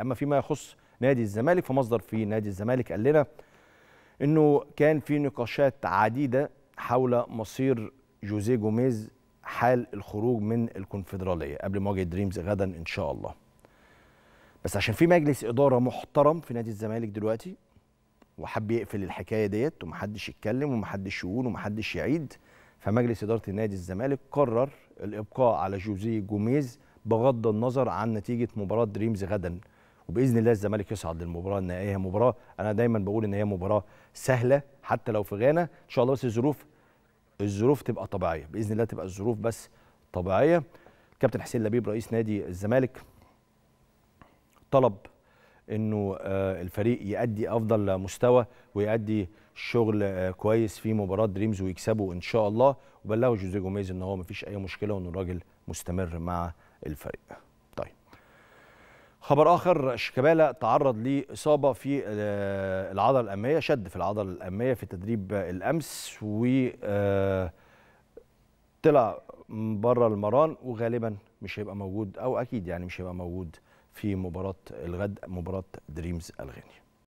اما فيما يخص نادي الزمالك فمصدر في نادي الزمالك قال لنا انه كان في نقاشات عديده حول مصير جوزيه جوميز حال الخروج من الكونفدراليه قبل مواجهه دريمز غدا ان شاء الله بس عشان في مجلس اداره محترم في نادي الزمالك دلوقتي وحب يقفل الحكايه ديت ومحدش يتكلم ومحدش يقول ومحدش يعيد فمجلس اداره نادي الزمالك قرر الابقاء على جوزيه جوميز بغض النظر عن نتيجه مباراه دريمز غدا وباذن الله الزمالك يصعد للمباراه النهائيه مباراه انا دايما بقول ان هي مباراه سهله حتى لو في غانا ان شاء الله بس الظروف الظروف تبقى طبيعيه باذن الله تبقى الظروف بس طبيعيه كابتن حسين لبيب رئيس نادي الزمالك طلب انه آه، الفريق يأدي افضل مستوى ويأدي شغل آه، كويس في مباراه دريمز ويكسبوا ان شاء الله وبلغوا جوزيه جوميز ان هو مفيش اي مشكله وان الراجل مستمر مع الفريق خبر اخر شيكابالا تعرض لاصابه في آه، العضله الاماميه شد في العضله الاماميه في تدريب الامس و آه، طلع بره المران وغالبا مش هيبقى موجود او اكيد يعني مش هيبقى موجود في مباراه الغد مباراه دريمز الغينيا